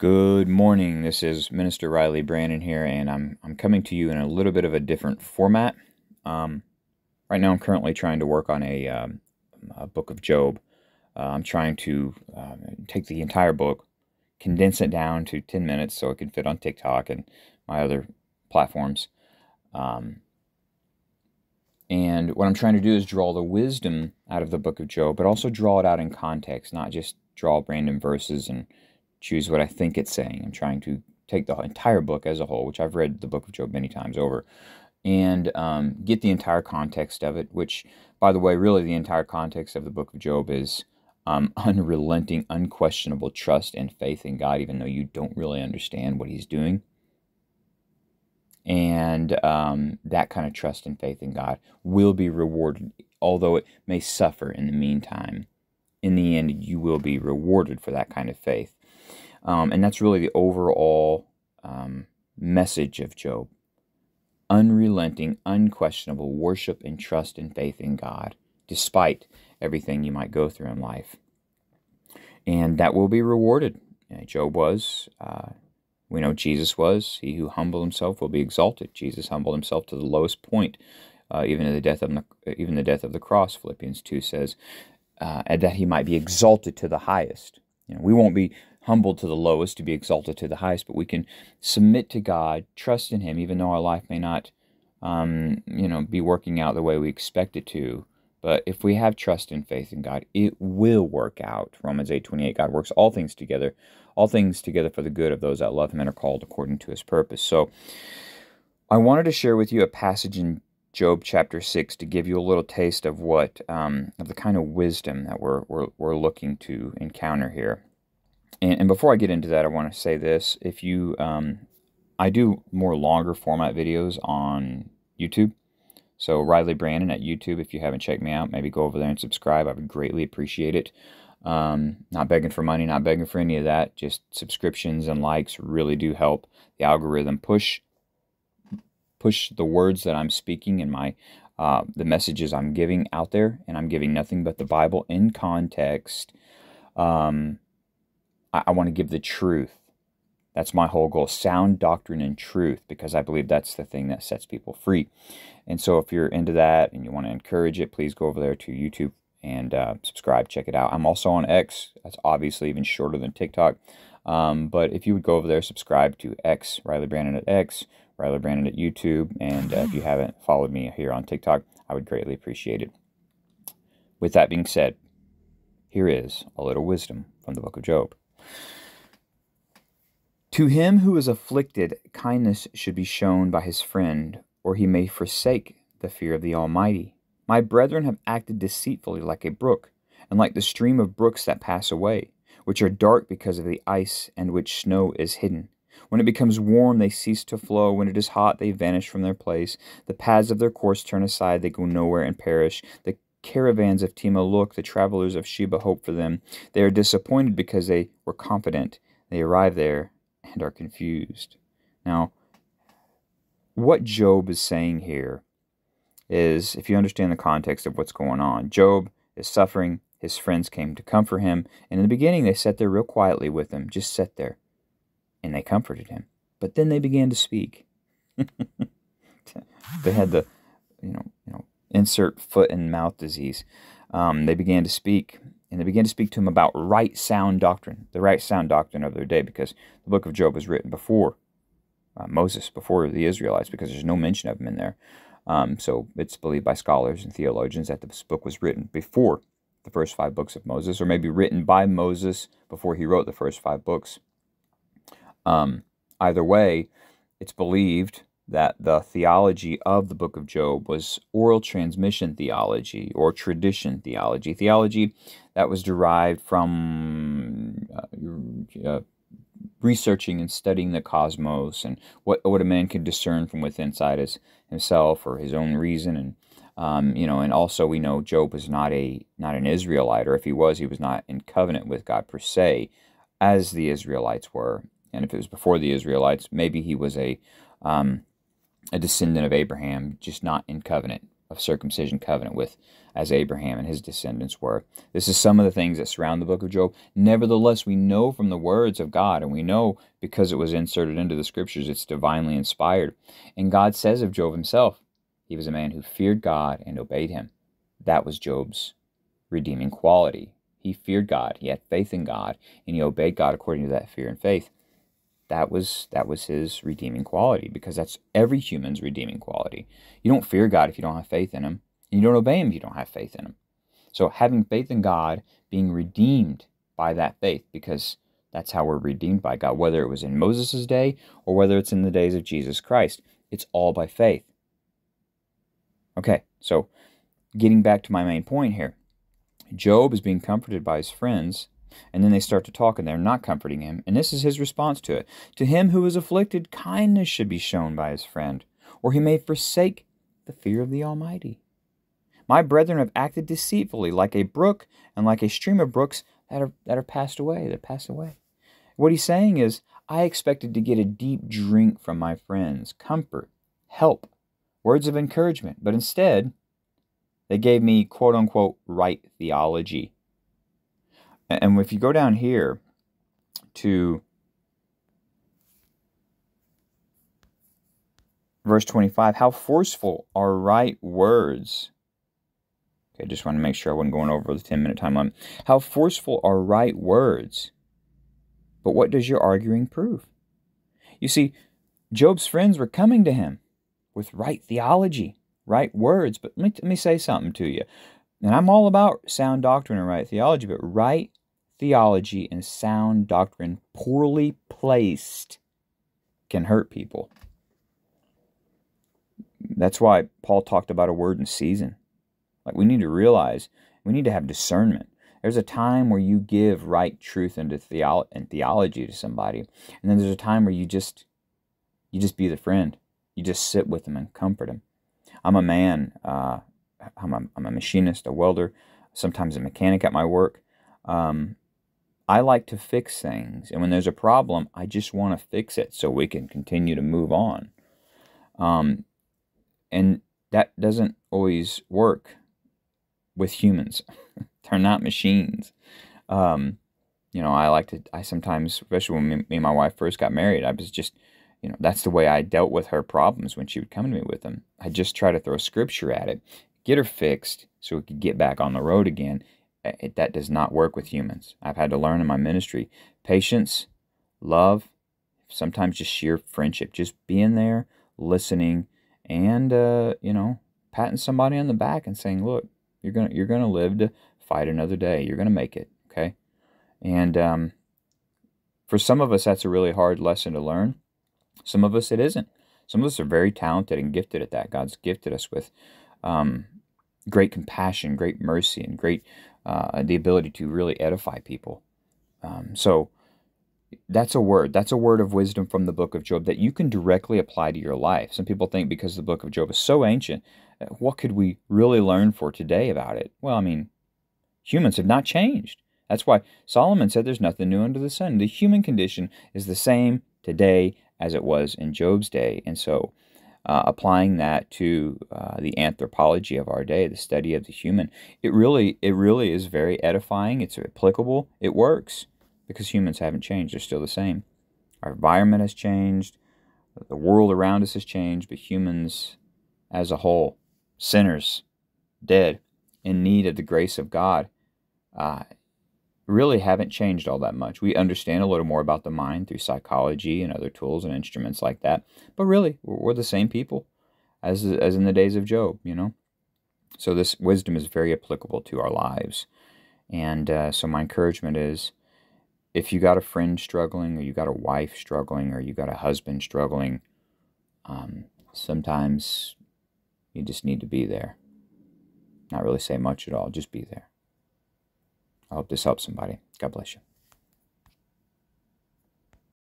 Good morning. This is Minister Riley Brandon here, and I'm I'm coming to you in a little bit of a different format. Um, right now, I'm currently trying to work on a, um, a book of Job. Uh, I'm trying to um, take the entire book, condense it down to ten minutes, so it can fit on TikTok and my other platforms. Um, and what I'm trying to do is draw the wisdom out of the book of Job, but also draw it out in context, not just draw random verses and choose what I think it's saying. I'm trying to take the entire book as a whole, which I've read the book of Job many times over, and um, get the entire context of it, which, by the way, really the entire context of the book of Job is um, unrelenting, unquestionable trust and faith in God, even though you don't really understand what he's doing. And um, that kind of trust and faith in God will be rewarded, although it may suffer in the meantime. In the end, you will be rewarded for that kind of faith um, and that's really the overall um, message of Job unrelenting, unquestionable worship and trust and faith in God, despite everything you might go through in life. And that will be rewarded. Job was. Uh, we know Jesus was. He who humbled himself will be exalted. Jesus humbled himself to the lowest point, uh, even the death of the, even the death of the cross. Philippians two says, uh, and that he might be exalted to the highest. You know, we won't be humbled to the lowest to be exalted to the highest, but we can submit to God, trust in Him, even though our life may not, um, you know, be working out the way we expect it to. But if we have trust and faith in God, it will work out. Romans 8 28, God works all things together, all things together for the good of those that love Him and are called according to His purpose. So I wanted to share with you a passage in Job chapter 6 to give you a little taste of what, um, of the kind of wisdom that we're, we're, we're looking to encounter here and, and before I get into that, I want to say this. If you, um, I do more longer format videos on YouTube. So Riley Brandon at YouTube, if you haven't checked me out, maybe go over there and subscribe. I would greatly appreciate it. Um, not begging for money, not begging for any of that. Just subscriptions and likes really do help the algorithm push push the words that I'm speaking and my uh, the messages I'm giving out there, and I'm giving nothing but the Bible in context. Um, I, I want to give the truth. That's my whole goal sound doctrine and truth, because I believe that's the thing that sets people free. And so, if you're into that and you want to encourage it, please go over there to YouTube and uh, subscribe, check it out. I'm also on X. That's obviously even shorter than TikTok. Um, but if you would go over there, subscribe to X, Riley Brandon at X, Riley Brandon at YouTube. And uh, if you haven't followed me here on TikTok, I would greatly appreciate it. With that being said, here is a little wisdom from the book of Job. To him who is afflicted, kindness should be shown by his friend, or he may forsake the fear of the Almighty. My brethren have acted deceitfully like a brook, and like the stream of brooks that pass away, which are dark because of the ice and which snow is hidden. When it becomes warm, they cease to flow. When it is hot, they vanish from their place. The paths of their course turn aside. They go nowhere and perish. The caravans of Timo look, the travelers of Sheba hope for them. They are disappointed because they were confident. They arrive there and are confused. Now, what Job is saying here is if you understand the context of what's going on, Job is suffering. His friends came to comfort him. And in the beginning, they sat there real quietly with him, just sat there. And they comforted him. But then they began to speak. they had the, you know, insert foot and mouth disease. Um, they began to speak, and they began to speak to him about right sound doctrine, the right sound doctrine of their day, because the book of Job was written before uh, Moses, before the Israelites, because there's no mention of him in there. Um, so it's believed by scholars and theologians that this book was written before the first five books of Moses, or maybe written by Moses before he wrote the first five books. Um, either way, it's believed that the theology of the book of Job was oral transmission theology or tradition theology, theology that was derived from uh, uh, researching and studying the cosmos and what, what a man can discern from within inside his, himself or his own reason and um, you know and also we know job was not a not an israelite or if he was he was not in covenant with god per se as the israelites were and if it was before the israelites maybe he was a um, a descendant of Abraham, just not in covenant of circumcision covenant with as Abraham and his descendants were. This is some of the things that surround the book of Job. Nevertheless, we know from the words of God, and we know because it was inserted into the scriptures, it's divinely inspired. And God says of Job himself, he was a man who feared God and obeyed him. That was Job's redeeming quality. He feared God, he had faith in God, and he obeyed God according to that fear and faith that was that was his redeeming quality because that's every human's redeeming quality. You don't fear God if you don't have faith in him. You don't obey him if you don't have faith in him. So having faith in God, being redeemed by that faith because that's how we're redeemed by God, whether it was in Moses' day or whether it's in the days of Jesus Christ. It's all by faith. Okay, so getting back to my main point here Job is being comforted by his friends and then they start to talk, and they're not comforting him. And this is his response to it To him who is afflicted, kindness should be shown by his friend, or he may forsake the fear of the Almighty. My brethren have acted deceitfully, like a brook and like a stream of brooks that are, that are passed away, that pass away. What he's saying is, I expected to get a deep drink from my friends, comfort, help, words of encouragement, but instead, they gave me quote unquote right theology. And if you go down here to verse 25, how forceful are right words? Okay, I just want to make sure I wasn't going over the 10 minute time limit. How forceful are right words? But what does your arguing prove? You see, Job's friends were coming to him with right theology, right words. But let me, let me say something to you. And I'm all about sound doctrine and right theology, but right theology and sound doctrine poorly placed can hurt people. That's why Paul talked about a word in season. Like we need to realize, we need to have discernment. There's a time where you give right truth into theolo- and theology to somebody, and then there's a time where you just you just be the friend. You just sit with them and comfort them. I'm a man. Uh, I'm, a, I'm a machinist, a welder, sometimes a mechanic at my work. Um, I like to fix things. And when there's a problem, I just want to fix it so we can continue to move on. Um, and that doesn't always work with humans, they're not machines. Um, you know, I like to, I sometimes, especially when me, me and my wife first got married, I was just, you know, that's the way I dealt with her problems when she would come to me with them. I just try to throw scripture at it, get her fixed so we could get back on the road again it, that does not work with humans. I've had to learn in my ministry patience, love, sometimes just sheer friendship, just being there, listening, and uh, you know, patting somebody on the back and saying, "Look, you're gonna you're gonna live to fight another day. You're gonna make it." Okay, and um, for some of us, that's a really hard lesson to learn. Some of us, it isn't. Some of us are very talented and gifted at that. God's gifted us with um, great compassion, great mercy, and great uh, the ability to really edify people. Um, so that's a word. That's a word of wisdom from the book of Job that you can directly apply to your life. Some people think because the book of Job is so ancient, uh, what could we really learn for today about it? Well, I mean, humans have not changed. That's why Solomon said there's nothing new under the sun. The human condition is the same today as it was in Job's day. And so, uh, applying that to uh, the anthropology of our day, the study of the human, it really, it really is very edifying. It's applicable. It works because humans haven't changed. They're still the same. Our environment has changed. The world around us has changed, but humans as a whole, sinners, dead, in need of the grace of God, uh, really haven't changed all that much. We understand a little more about the mind through psychology and other tools and instruments like that. But really, we're the same people as, as in the days of Job, you know? So this wisdom is very applicable to our lives. And uh, so my encouragement is if you got a friend struggling, or you got a wife struggling, or you got a husband struggling, um, sometimes you just need to be there. Not really say much at all, just be there. I hope this helps somebody. God bless you.